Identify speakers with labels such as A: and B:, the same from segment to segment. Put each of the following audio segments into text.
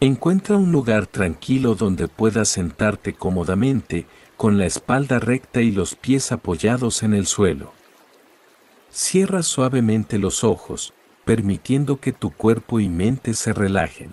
A: Encuentra un lugar tranquilo donde puedas sentarte cómodamente, con la espalda recta y los pies apoyados en el suelo. Cierra suavemente los ojos, permitiendo que tu cuerpo y mente se relajen.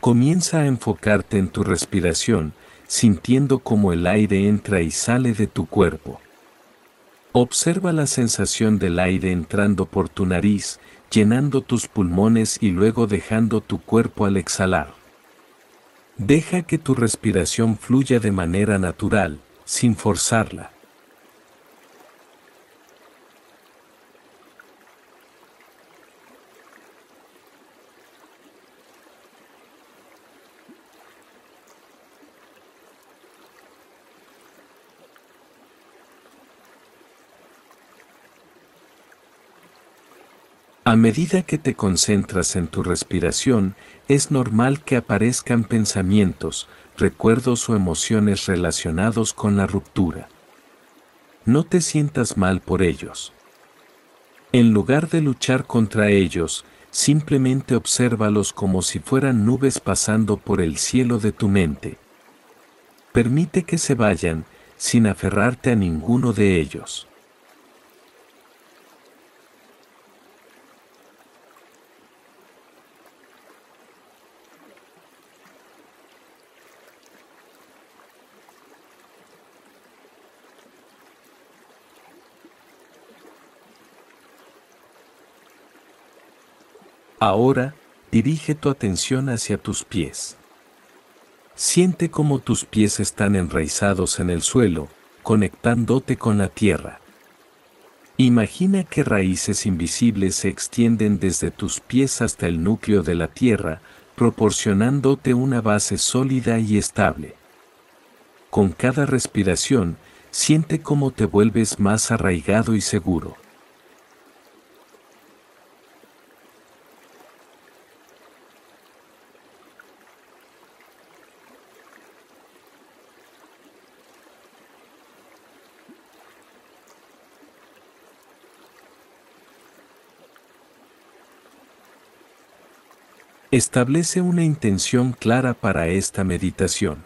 A: Comienza a enfocarte en tu respiración, sintiendo cómo el aire entra y sale de tu cuerpo. Observa la sensación del aire entrando por tu nariz, llenando tus pulmones y luego dejando tu cuerpo al exhalar. Deja que tu respiración fluya de manera natural, sin forzarla. A medida que te concentras en tu respiración, es normal que aparezcan pensamientos, recuerdos o emociones relacionados con la ruptura. No te sientas mal por ellos. En lugar de luchar contra ellos, simplemente obsérvalos como si fueran nubes pasando por el cielo de tu mente. Permite que se vayan, sin aferrarte a ninguno de ellos. Ahora, dirige tu atención hacia tus pies. Siente cómo tus pies están enraizados en el suelo, conectándote con la tierra. Imagina que raíces invisibles se extienden desde tus pies hasta el núcleo de la tierra, proporcionándote una base sólida y estable. Con cada respiración, siente cómo te vuelves más arraigado y seguro. Establece una intención clara para esta meditación.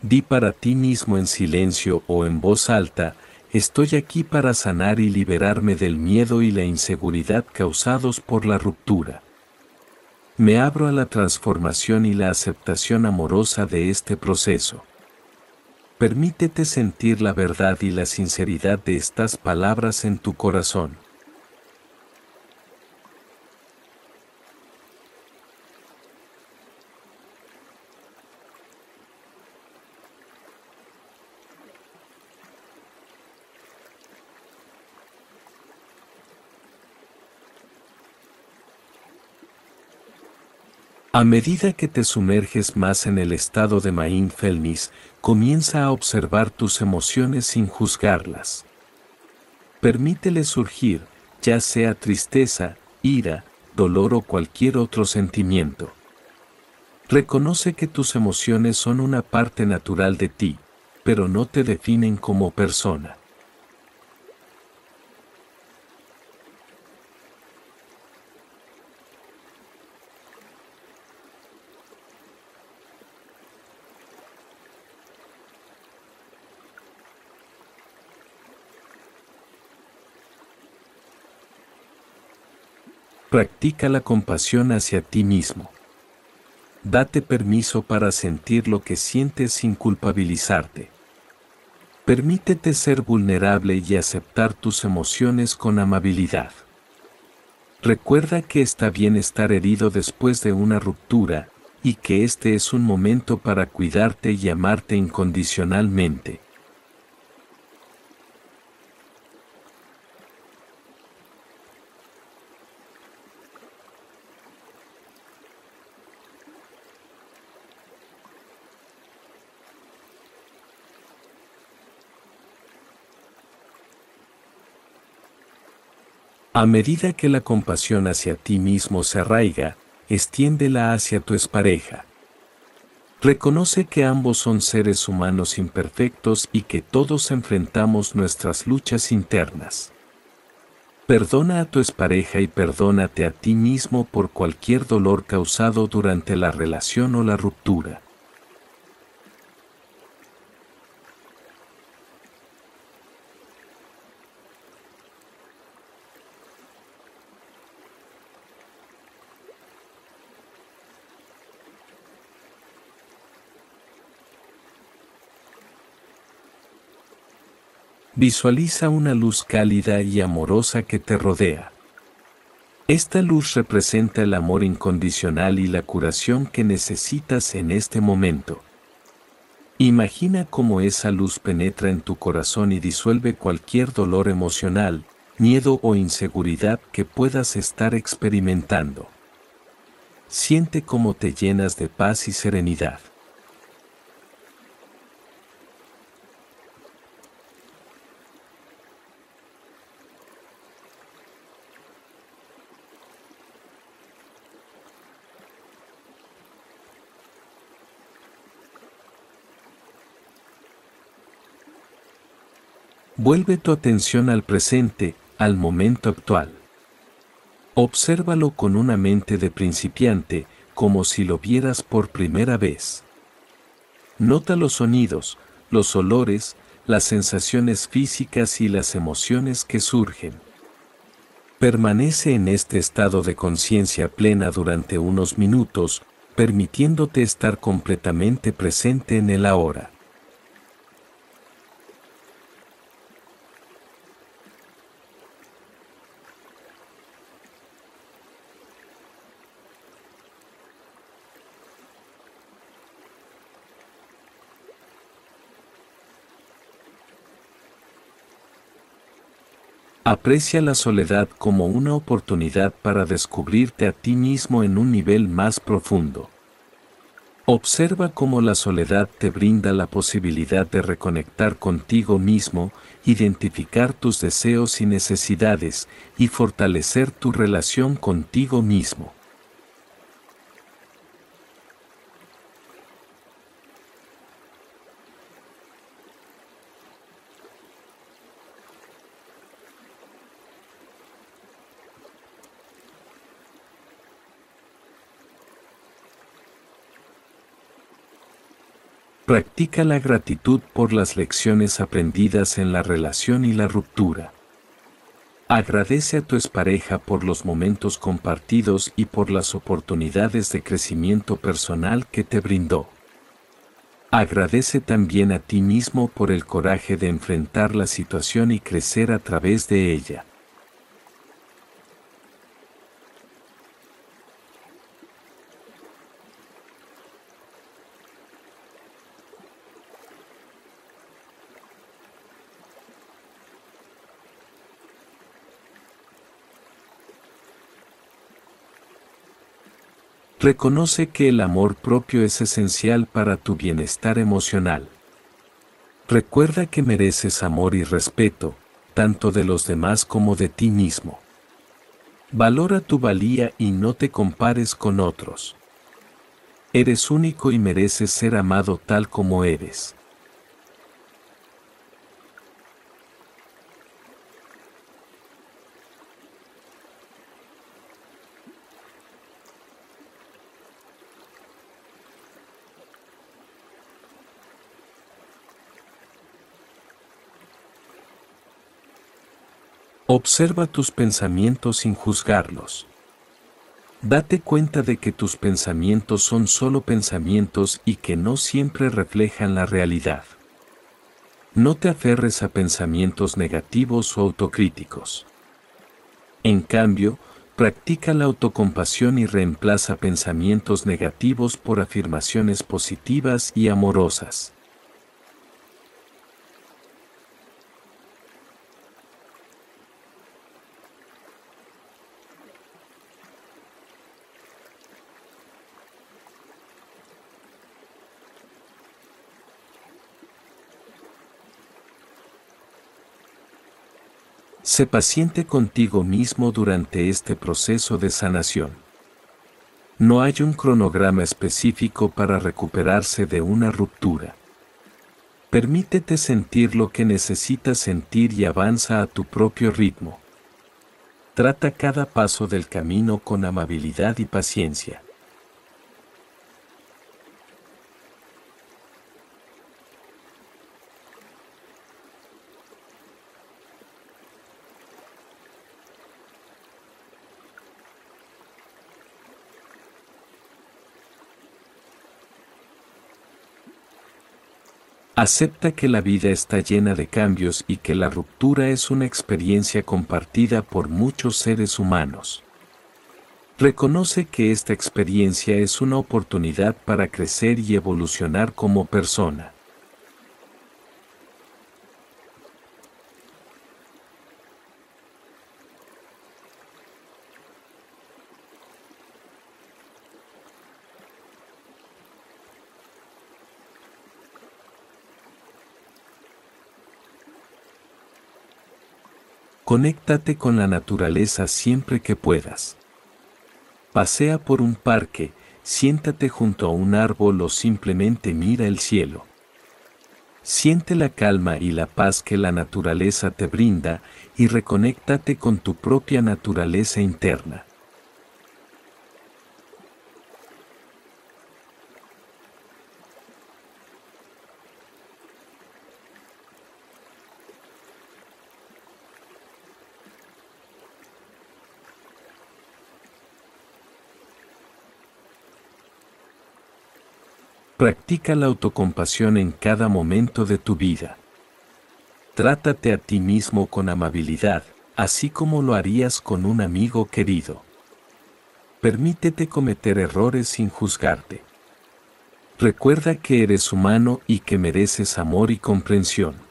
A: Di para ti mismo en silencio o en voz alta, estoy aquí para sanar y liberarme del miedo y la inseguridad causados por la ruptura. Me abro a la transformación y la aceptación amorosa de este proceso. Permítete sentir la verdad y la sinceridad de estas palabras en tu corazón. A medida que te sumerges más en el estado de mindfulness, comienza a observar tus emociones sin juzgarlas. Permítele surgir, ya sea tristeza, ira, dolor o cualquier otro sentimiento. Reconoce que tus emociones son una parte natural de ti, pero no te definen como persona. Practica la compasión hacia ti mismo. Date permiso para sentir lo que sientes sin culpabilizarte. Permítete ser vulnerable y aceptar tus emociones con amabilidad. Recuerda que está bien estar herido después de una ruptura, y que este es un momento para cuidarte y amarte incondicionalmente. A medida que la compasión hacia ti mismo se arraiga, extiéndela hacia tu expareja. Reconoce que ambos son seres humanos imperfectos y que todos enfrentamos nuestras luchas internas. Perdona a tu expareja y perdónate a ti mismo por cualquier dolor causado durante la relación o la ruptura. Visualiza una luz cálida y amorosa que te rodea. Esta luz representa el amor incondicional y la curación que necesitas en este momento. Imagina cómo esa luz penetra en tu corazón y disuelve cualquier dolor emocional, miedo o inseguridad que puedas estar experimentando. Siente cómo te llenas de paz y serenidad. Vuelve tu atención al presente, al momento actual. Obsérvalo con una mente de principiante, como si lo vieras por primera vez. Nota los sonidos, los olores, las sensaciones físicas y las emociones que surgen. Permanece en este estado de conciencia plena durante unos minutos, permitiéndote estar completamente presente en el ahora. Aprecia la soledad como una oportunidad para descubrirte a ti mismo en un nivel más profundo. Observa cómo la soledad te brinda la posibilidad de reconectar contigo mismo, identificar tus deseos y necesidades, y fortalecer tu relación contigo mismo. Practica la gratitud por las lecciones aprendidas en la relación y la ruptura. Agradece a tu expareja por los momentos compartidos y por las oportunidades de crecimiento personal que te brindó. Agradece también a ti mismo por el coraje de enfrentar la situación y crecer a través de ella. Reconoce que el amor propio es esencial para tu bienestar emocional. Recuerda que mereces amor y respeto, tanto de los demás como de ti mismo. Valora tu valía y no te compares con otros. Eres único y mereces ser amado tal como eres. Observa tus pensamientos sin juzgarlos. Date cuenta de que tus pensamientos son solo pensamientos y que no siempre reflejan la realidad. No te aferres a pensamientos negativos o autocríticos. En cambio, practica la autocompasión y reemplaza pensamientos negativos por afirmaciones positivas y amorosas. Sé paciente contigo mismo durante este proceso de sanación. No hay un cronograma específico para recuperarse de una ruptura. Permítete sentir lo que necesitas sentir y avanza a tu propio ritmo. Trata cada paso del camino con amabilidad y paciencia. Acepta que la vida está llena de cambios y que la ruptura es una experiencia compartida por muchos seres humanos. Reconoce que esta experiencia es una oportunidad para crecer y evolucionar como persona. Conéctate con la naturaleza siempre que puedas. Pasea por un parque, siéntate junto a un árbol o simplemente mira el cielo. Siente la calma y la paz que la naturaleza te brinda y reconéctate con tu propia naturaleza interna. Practica la autocompasión en cada momento de tu vida. Trátate a ti mismo con amabilidad, así como lo harías con un amigo querido. Permítete cometer errores sin juzgarte. Recuerda que eres humano y que mereces amor y comprensión.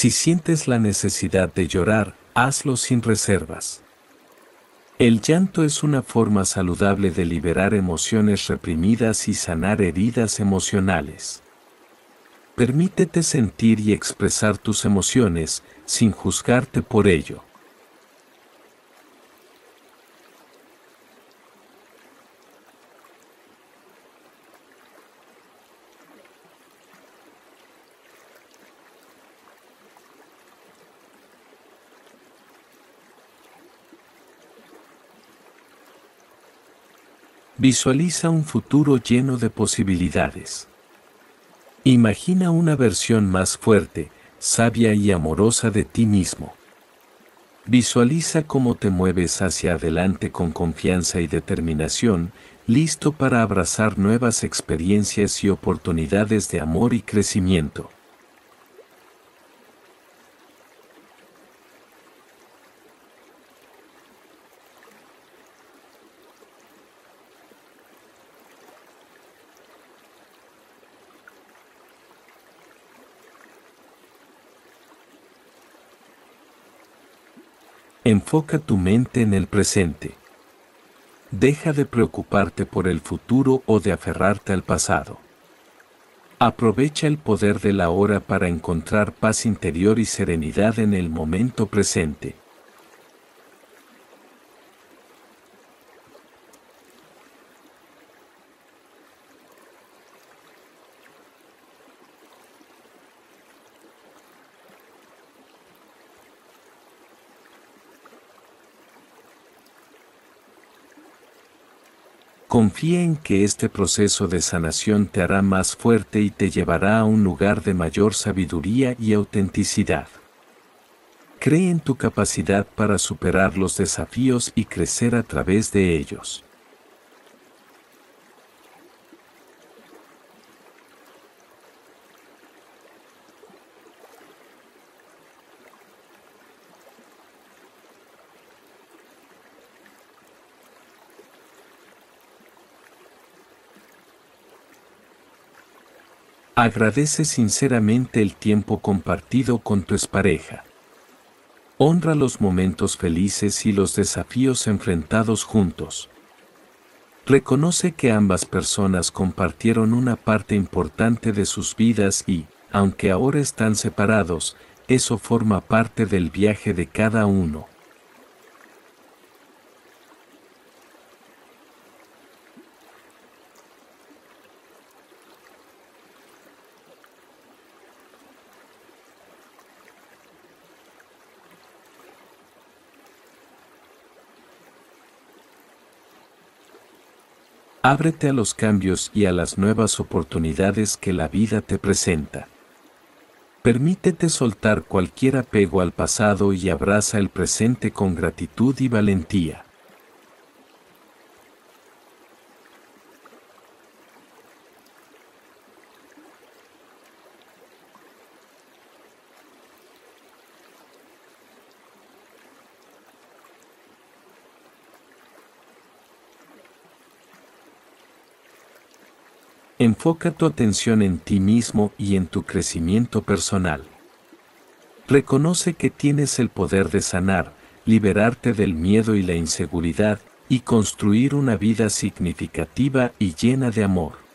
A: Si sientes la necesidad de llorar, hazlo sin reservas. El llanto es una forma saludable de liberar emociones reprimidas y sanar heridas emocionales. Permítete sentir y expresar tus emociones sin juzgarte por ello. Visualiza un futuro lleno de posibilidades. Imagina una versión más fuerte, sabia y amorosa de ti mismo. Visualiza cómo te mueves hacia adelante con confianza y determinación, listo para abrazar nuevas experiencias y oportunidades de amor y crecimiento. Enfoca tu mente en el presente. Deja de preocuparte por el futuro o de aferrarte al pasado. Aprovecha el poder de la hora para encontrar paz interior y serenidad en el momento presente. Confía en que este proceso de sanación te hará más fuerte y te llevará a un lugar de mayor sabiduría y autenticidad. Cree en tu capacidad para superar los desafíos y crecer a través de ellos. Agradece sinceramente el tiempo compartido con tu expareja. Honra los momentos felices y los desafíos enfrentados juntos. Reconoce que ambas personas compartieron una parte importante de sus vidas y, aunque ahora están separados, eso forma parte del viaje de cada uno. Ábrete a los cambios y a las nuevas oportunidades que la vida te presenta. Permítete soltar cualquier apego al pasado y abraza el presente con gratitud y valentía. Enfoca tu atención en ti mismo y en tu crecimiento personal. Reconoce que tienes el poder de sanar, liberarte del miedo y la inseguridad, y construir una vida significativa y llena de amor.